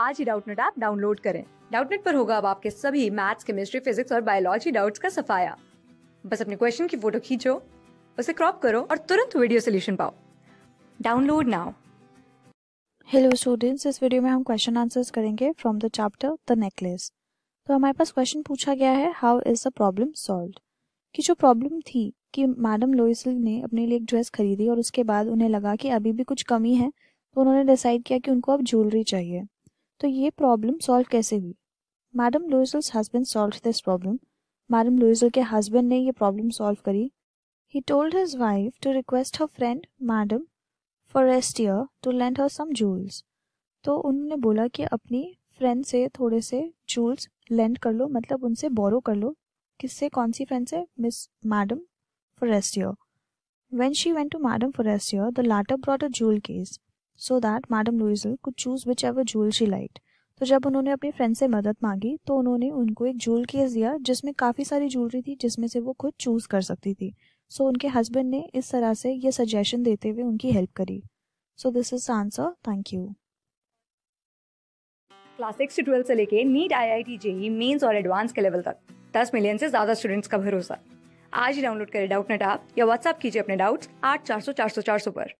आज ही Doubtnut app download करें डाउटनेट पर होगा अब आपके सभी मैथ्स केमिस्ट्री फिजिक्स और बायोलॉजी डाउट्स का सफाया बस अपने क्वेश्चन की फोटो खींचो उसे क्रॉप करो और तुरंत वीडियो सोल्यूशन पाओ डाउनलोड नाउ हेलो स्टूडेंट्स इस वीडियो में हम क्वेश्चन आंसर्स करेंगे from the chapter the necklace तो हमारे पास क्वेश्चन पूछा गया है how is the problem solve कि जो प्रॉब्लम थी कि मैडम लोइसल ने अपने लिए एक ड्रेस खरीदी और उसके बाद उन्हें लगा कि अभी भी कुछ कमी है तो उन्होंने डिसाइड किया कि उनको अब ज्वेलरी चाहिए तो ये प्रॉब्लम सॉल्व कैसे हुई madam Loisel's husband solve this problem madam Loisel के हस्बैंड ने ये प्रॉब्लम सॉल्व करी he told his wife to request her friend madam Forestier to lend her some jewels तो उन्होंने बोला कि अपनी फ्रेंड से थोड़े से जूल्स लेंड कर लो मतलब उनसे बोरो कर लो किससे कौन सी फ्रेंड से miss madam Forestier When she went to Madame Forestier, the latter brought a jewel case so that madam Loisel कुछ choose whichever jewel she liked तो जब उन्होंने अपने फ्रेंड से मदद मांगी तो उन्होंने उनको एक जूल केस दिया जिसमें काफ़ी सारी ज्वेलरी थी जिसमें से वो खुद चूज़ कर सकती थी सो so, उनके हस्बैंड ने इस तरह से ये सजेशन देते हुए उनकी हेल्प करी so this is answer thank you class six से ट्वेल्थ से लेके NEET I I T JEE Mains और एडवांस के लेवल तक दस मिलियन से ज्यादा स्टूडेंट्स का भरोसा आज ही डाउनलोड करें डाउट नेट आप या व्हाट्सअप कीजिए अपने डाउट्स आठ चार सौ चार सौ चार सौ पर